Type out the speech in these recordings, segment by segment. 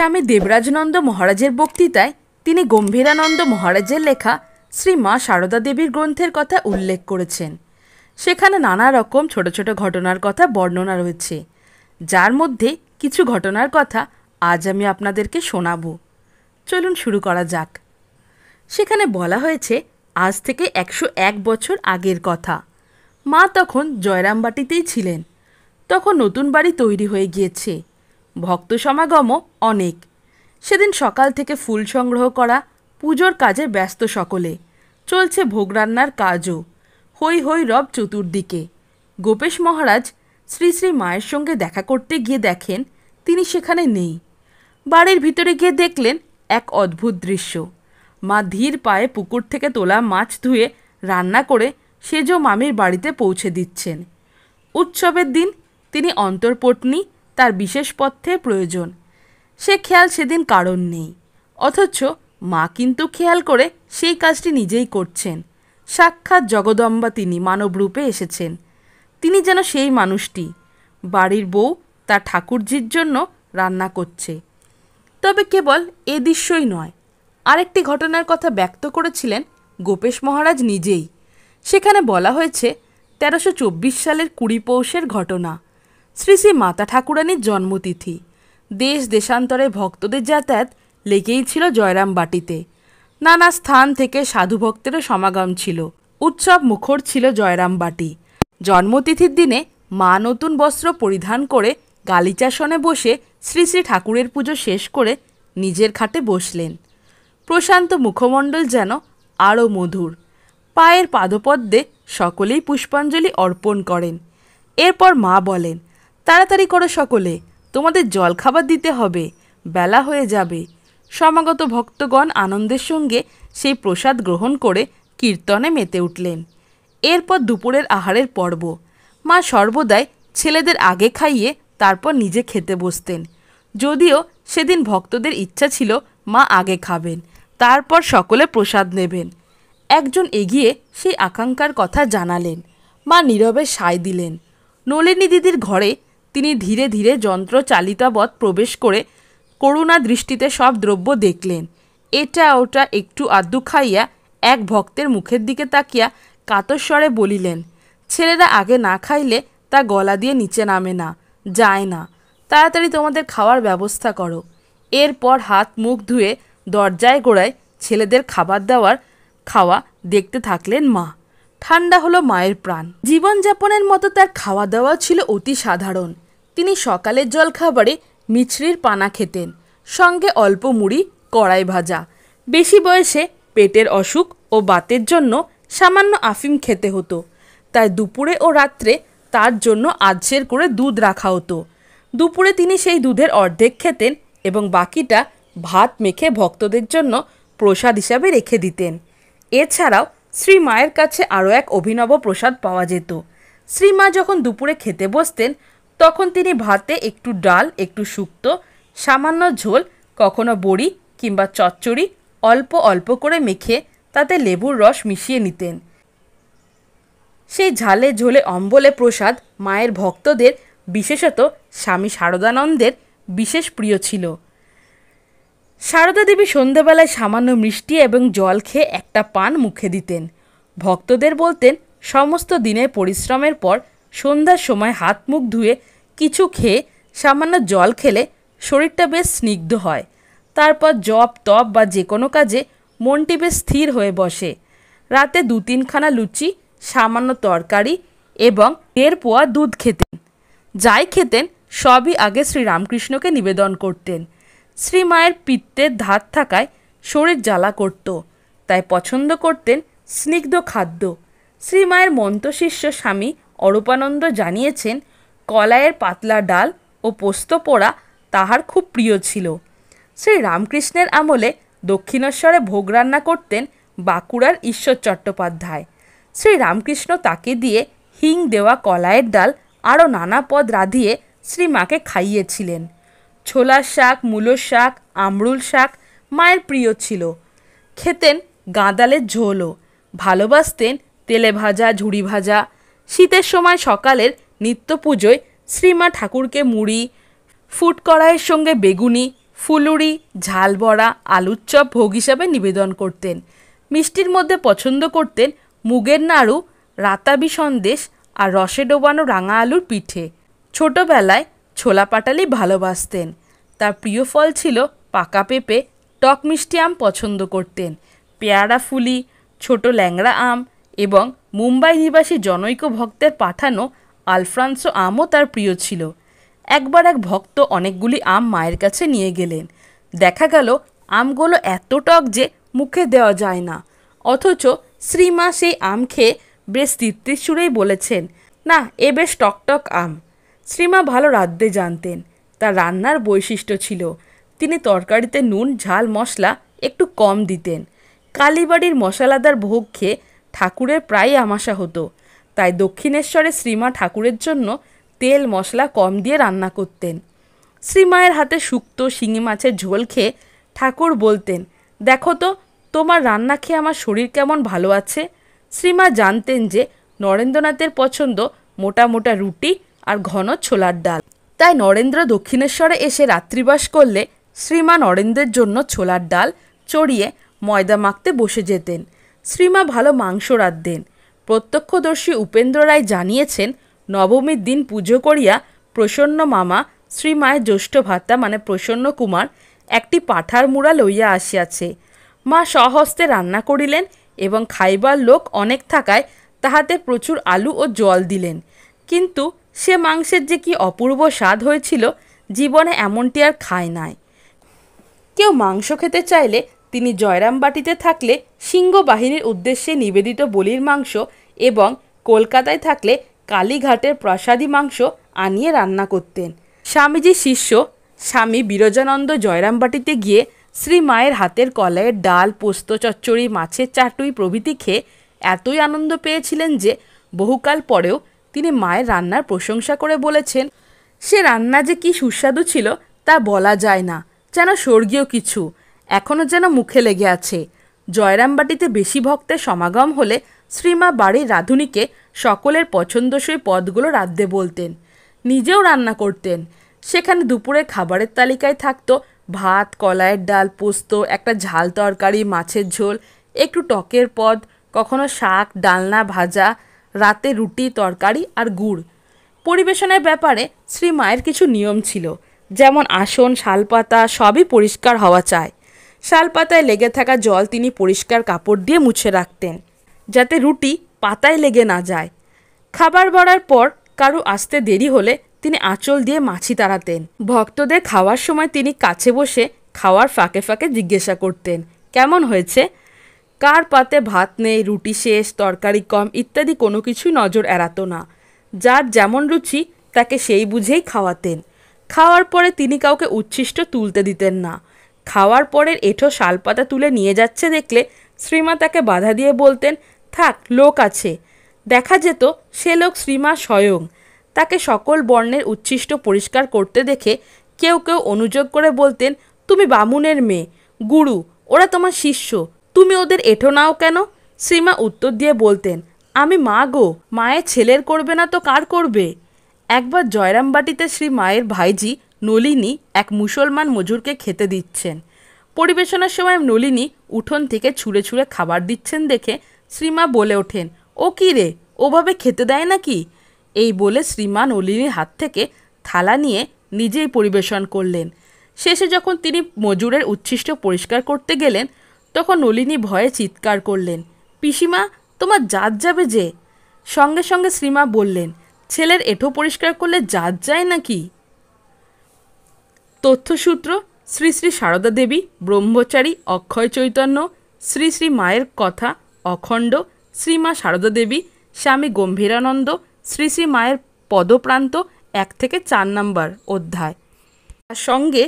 স্বামী দেবরাজনন্দ মহারাজের বক্তৃতায় তিনি গম্ভীরানন্দ মহারাজের লেখা শ্রী মা সারদা দেবীর গ্রন্থের কথা উল্লেখ করেছেন সেখানে নানা রকম ছোট ছোট ঘটনার কথা বর্ণনা রয়েছে যার মধ্যে কিছু ঘটনার কথা আজ আমি আপনাদেরকে শোনাব চলুন শুরু করা যাক সেখানে বলা হয়েছে আজ থেকে একশো এক বছর আগের কথা মা তখন জয়রামবাটিতেই ছিলেন তখন নতুন বাড়ি তৈরি হয়ে গিয়েছে ভক্ত সমাগমও অনেক সেদিন সকাল থেকে ফুল সংগ্রহ করা পুজোর কাজে ব্যস্ত সকলে চলছে ভোগ রান্নার কাজও হৈ হৈ রব চতুর্দিকে গোপেশ মহারাজ শ্রী শ্রী মায়ের সঙ্গে দেখা করতে গিয়ে দেখেন তিনি সেখানে নেই বাড়ির ভিতরে গিয়ে দেখলেন এক অদ্ভুত দৃশ্য মা ধীর পায়ে পুকুর থেকে তোলা মাছ ধুয়ে রান্না করে সেজ মামির বাড়িতে পৌঁছে দিচ্ছেন উৎসবের দিন তিনি অন্তর্পত্নী তার বিশেষ পথ্যে প্রয়োজন সে খেয়াল সেদিন কারণ নেই অথচ মা কিন্তু খেয়াল করে সেই কাজটি নিজেই করছেন সাক্ষাৎ জগদম্বা তিনি মানবরূপে এসেছেন তিনি যেন সেই মানুষটি বাড়ির বউ তার ঠাকুরজির জন্য রান্না করছে তবে কেবল এ দৃশ্যই নয় আরেকটি ঘটনার কথা ব্যক্ত করেছিলেন গোপেশ মহারাজ নিজেই সেখানে বলা হয়েছে তেরোশো সালের কুড়ি পৌষের ঘটনা শ্রী শ্রী মাতা ঠাকুরানীর জন্মতিথি দেশ দেশান্তরে ভক্তদের যাতায়াত লেগেই ছিল জয়রাম বাটিতে নানা স্থান থেকে সাধু ভক্তেরও সমাগম ছিল উৎসব মুখর ছিল জয়রাম বাটি জন্মতিথির দিনে মা নতুন বস্ত্র পরিধান করে গালিচাসনে বসে শ্রী শ্রী ঠাকুরের পুজো শেষ করে নিজের খাটে বসলেন প্রশান্ত মুখমণ্ডল যেন আরও মধুর পায়ের পাদপদ্মে সকলেই পুষ্পাঞ্জলি অর্পণ করেন এরপর মা বলেন তাড়াতাড়ি করো সকলে তোমাদের জল খাবার দিতে হবে বেলা হয়ে যাবে সমাগত ভক্তগণ আনন্দের সঙ্গে সেই প্রসাদ গ্রহণ করে কীর্তনে মেতে উঠলেন এরপর দুপুরের আহারের পর্ব মা সর্বদাই ছেলেদের আগে খাইয়ে তারপর নিজে খেতে বসতেন যদিও সেদিন ভক্তদের ইচ্ছা ছিল মা আগে খাবেন তারপর সকলে প্রসাদ নেবেন একজন এগিয়ে সেই আকাঙ্ক্ষার কথা জানালেন মা নীরবে সায় দিলেন নলিনী দিদির ঘরে তিনি ধীরে ধীরে যন্ত্র চালিতাবৎ প্রবেশ করে করুণা দৃষ্টিতে সব দ্রব্য দেখলেন এটা ওটা একটু আদু খাইয়া এক ভক্তের মুখের দিকে তাকিয়া কাতস্বরে বলিলেন ছেলেরা আগে না খাইলে তা গলা দিয়ে নিচে নামে না যায় না তাড়াতাড়ি তোমাদের খাওয়ার ব্যবস্থা করো এরপর হাত মুখ ধুয়ে দরজায় গোড়ায় ছেলেদের খাবার দেওয়ার খাওয়া দেখতে থাকলেন মা ঠান্ডা হলো মায়ের প্রাণ জীবনযাপনের মতো তার খাওয়া দাওয়া ছিল অতি সাধারণ তিনি সকালের জলখাবারে মিছরির পানা খেতেন সঙ্গে অল্প মুড়ি কড়াই ভাজা বেশি বয়সে পেটের অসুখ ও বাতের জন্য সামান্য আফিম খেতে হতো তাই দুপুরে ও রাত্রে তার জন্য আধসের করে দুধ রাখা হতো দুপুরে তিনি সেই দুধের অর্ধেক খেতেন এবং বাকিটা ভাত মেখে ভক্তদের জন্য প্রসাদ হিসাবে রেখে দিতেন এছাড়াও শ্রীমায়ের কাছে আরও এক অভিনব প্রসাদ পাওয়া যেত শ্রীমা যখন দুপুরে খেতে বসতেন তখন তিনি ভাতে একটু ডাল একটু শুক্ত সামান্য ঝোল কখনো বড়ি কিংবা চচ্চড়ি অল্প অল্প করে মেখে তাতে লেবুর রস মিশিয়ে নিতেন সেই ঝালে ঝোলে অম্বলে প্রসাদ মায়ের ভক্তদের বিশেষত স্বামী শারদানন্দের বিশেষ প্রিয় ছিল সারদা দেবী সন্ধ্যাবেলায় সামান্য মিষ্টি এবং জল খেয়ে একটা পান মুখে দিতেন ভক্তদের বলতেন সমস্ত দিনে পরিশ্রমের পর সন্ধ্যার সময় হাত মুখ ধুয়ে কিছু খেয়ে সামান্য জল খেলে শরীরটা বেশ স্নিগ্ধ হয় তারপর জপ তপ বা যে কোনো কাজে মনটি বেশ স্থির হয়ে বসে রাতে দু তিনখানা লুচি সামান্য তরকারি এবং এর পোয়া দুধ খেতেন যাই খেতেন সবই আগে শ্রীরামকৃষ্ণকে নিবেদন করতেন শ্রীমায়ের পিত্তের ধাত থাকায় শরীর জ্বালা করত তাই পছন্দ করতেন স্নিগ্ধ খাদ্য শ্রীমায়ের মন্ত্রশিষ্য স্বামী অরূপানন্দ জানিয়েছেন কলায়ের পাতলা ডাল ও পোস্ত পোড়া তাহার খুব প্রিয় ছিল শ্রী রামকৃষ্ণের আমলে দক্ষিণেশ্বরে ভোগ রান্না করতেন বাঁকুড়ার ঈশ্বর চট্টোপাধ্যায় শ্রী রামকৃষ্ণ তাকে দিয়ে হিং দেওয়া কলায়ের ডাল আরও নানা পদ রাঁধিয়ে শ্রীমাকে খাইয়েছিলেন ছোলার শাক মূলোর শাক আমরুল শাক মায়ের প্রিয় ছিল খেতেন গাঁদালের ঝোলও ভালোবাসতেন তেলে ভাজা ঝুড়ি ভাজা শীতের সময় সকালের নিত্য পুজোয় শ্রীমা ঠাকুরকে মুড়ি ফুট কড়াইয়ের সঙ্গে বেগুনি ফুলুরি ঝাল বড়া আলুর চপ ভোগ হিসাবে নিবেদন করতেন মিষ্টির মধ্যে পছন্দ করতেন মুগের নাড়ু রাতাবি সন্দেশ আর রসে ডোবানো রাঙা আলুর পিঠে ছোটবেলায় ছোলা পাটালি ভালোবাসতেন তার প্রিয় ফল ছিল পাকা পেঁপে টক মিষ্টি আম পছন্দ করতেন পেয়ারা ফুলি ছোট ল্যাংড়া আম এবং মুম্বাই নিবাসী জনৈক ভক্তের পাঠানো আলফ্রান্সো আমও তার প্রিয় ছিল একবার এক ভক্ত অনেকগুলি আম মায়ের কাছে নিয়ে গেলেন দেখা গেল আমগুলো এত টক যে মুখে দেওয়া যায় না অথচ শ্রীমা সেই আম খেয়ে বেশ তৃপ্তির সুরেই বলেছেন না এ বেশ টকটক আম শ্রীমা ভালো রাঁধতে জানতেন তার রান্নার বৈশিষ্ট্য ছিল তিনি তরকারিতে নুন ঝাল মশলা একটু কম দিতেন কালীবাড়ির মশলাদার ভোগ খেয়ে ঠাকুরের প্রায় আমাশা হতো তাই দক্ষিণেশ্বরে শ্রীমা ঠাকুরের জন্য তেল মশলা কম দিয়ে রান্না করতেন শ্রীমায়ের হাতে শুক্ত শিঙি মাছের ঝোল খেয়ে ঠাকুর বলতেন দেখো তো তোমার রান্না খেয়ে আমার শরীর কেমন ভালো আছে শ্রীমা জানতেন যে নরেন্দ্রনাথের পছন্দ মোটা মোটা রুটি আর ঘন ছোলার ডাল তাই নরেন্দ্র দক্ষিণেশ্বরে এসে রাত্রিবাস করলে শ্রীমা নরেন্দ্রের জন্য ছোলার ডাল চড়িয়ে ময়দা মাখতে বসে যেতেন শ্রীমা ভালো মাংস রাঁধতেন প্রত্যক্ষদর্শী উপেন্দ্র রায় জানিয়েছেন নবমীর দিন পুজো করিয়া প্রসন্ন মামা শ্রীমায়ের জ্যৈষ্ঠ ভাতা মানে প্রসন্ন কুমার একটি পাঠার মুড়া লইয়া আসিয়াছে মা সহস্তে রান্না করিলেন এবং খাইবার লোক অনেক থাকায় তাহাতে প্রচুর আলু ও জল দিলেন কিন্তু সে মাংসের যে কি অপূর্ব স্বাদ হয়েছিল জীবনে এমনটি আর খায় নাই কেউ মাংস খেতে চাইলে তিনি জয়রাম বাটিতে থাকলে সিংহ বাহিনীর উদ্দেশ্যে নিবেদিত বলির মাংস এবং কলকাতায় থাকলে কালীঘাটের প্রসাদী মাংস আনিয়ে রান্না করতেন স্বামীজি শিষ্য স্বামী বিরজানন্দ জয়রাম বাটিতে গিয়ে শ্রী মায়ের হাতের কলায়ের ডাল পোস্ত চচ্চড়ি মাছের চাটুই প্রভৃতি খেয়ে এতই আনন্দ পেয়েছিলেন যে বহুকাল পরেও তিনি মায়ের রান্নার প্রশংসা করে বলেছেন সে রান্না যে কি সুস্বাদু ছিল তা বলা যায় না যেন স্বর্গীয় কিছু এখনও যেন মুখে লেগে আছে জয়রামবাটিতে বেশি ভক্তের সমাগম হলে শ্রীমা বাড়ির রাঁধুনিকে সকলের পছন্দসই পদগুলো রাঁধতে বলতেন নিজেও রান্না করতেন সেখানে দুপুরে খাবারের তালিকায় থাকতো ভাত কলায়ের ডাল পোস্ত একটা ঝাল তরকারি মাছের ঝোল একটু টকের পদ কখনো শাক ডালনা ভাজা রাতে রুটি তরকারি আর গুড় পরিবেশনের ব্যাপারে শ্রী মায়ের কিছু নিয়ম ছিল যেমন আসন শালপাতা সবই পরিষ্কার হওয়া চায় শালপাতায় লেগে থাকা জল তিনি পরিষ্কার কাপড় দিয়ে মুছে রাখতেন যাতে রুটি পাতায় লেগে না যায় খাবার বাড়ার পর কারু আসতে দেরি হলে তিনি আঁচল দিয়ে মাছি তাড়াতেন ভক্তদের খাওয়ার সময় তিনি কাছে বসে খাওয়ার ফাঁকে ফাঁকে জিজ্ঞাসা করতেন কেমন হয়েছে কার পাতে ভাত নেই রুটি শেষ তরকারি কম ইত্যাদি কোনো কিছুই নজর এড়াত না যার যেমন রুচি তাকে সেই বুঝেই খাওয়াতেন খাওয়ার পরে তিনি কাউকে উচ্ছিষ্ট তুলতে দিতেন না খাওয়ার পরের এঁঠো শালপাতা তুলে নিয়ে যাচ্ছে দেখলে শ্রীমা তাকে বাধা দিয়ে বলতেন থাক লোক আছে দেখা যেত সে লোক শ্রীমা স্বয়ং তাকে সকল বর্ণের উচ্ছিষ্ট পরিষ্কার করতে দেখে কেউ কেউ অনুযোগ করে বলতেন তুমি বামুনের মেয়ে গুরু ওরা তোমার শিষ্য তুমি ওদের এঠো নাও কেন শ্রীমা উত্তর দিয়ে বলতেন আমি মা গো মায়ের ছেলের করবে না তো কার করবে একবার জয়রামবাটিতে শ্রী মায়ের ভাইজি নলিনী এক মুসলমান মজুরকে খেতে দিচ্ছেন পরিবেশনার সময় নলিনী উঠোন থেকে ছুঁড়ে ছুঁড়ে খাবার দিচ্ছেন দেখে শ্রীমা বলে ওঠেন ও কী রে ওভাবে খেতে দেয় নাকি এই বলে শ্রীমা নলিনীর হাত থেকে থালা নিয়ে নিজেই পরিবেশন করলেন শেষে যখন তিনি মজুরের উচ্ছিষ্ট পরিষ্কার করতে গেলেন তখন নলিনী ভয়ে চিৎকার করলেন পিসিমা তোমার জাত যাবে যে সঙ্গে সঙ্গে শ্রীমা বললেন ছেলের এঠো পরিষ্কার করলে জাত যায় নাকি তথ্যসূত্র শ্রী শ্রী সারদা দেবী ব্রহ্মচারী অক্ষয় চৈতন্য শ্রী শ্রী মায়ের কথা অখণ্ড শ্রীমা সারদা দেবী স্বামী গম্ভীরানন্দ শ্রী শ্রী মায়ের পদপ্রান্ত এক থেকে চার নম্বর অধ্যায় তার সঙ্গে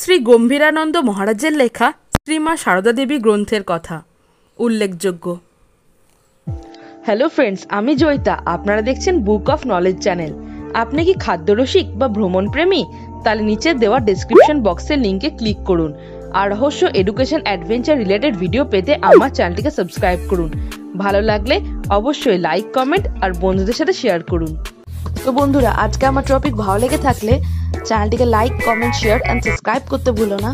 শ্রী গম্ভীরানন্দ মহারাজের লেখা শ্রীমা সারদা দেবী গ্রন্থের কথা উল্লেখযোগ্য হ্যালো ফ্রেন্ডস আমি জয়িতা আপনারা দেখছেন বুক অফ নলেজ চ্যানেল আপনি কি খাদ্যরসিক বা ভ্রমণ প্রেমী তাহলে নিচে দেওয়া ডেসক্রিপশন বক্সের লিঙ্কে ক্লিক করুন আর রহস্য এডুকেশন অ্যাডভেঞ্চার রিলেটেড ভিডিও পেতে আমার চ্যানেলটিকে সাবস্ক্রাইব করুন ভালো লাগলে অবশ্যই লাইক কমেন্ট আর বন্ধুদের সাথে শেয়ার করুন তো বন্ধুরা আজকে আমার টপিক ভালো লেগে থাকলে চ্যানেলটিকে like comment share and subscribe করতে ভুলো না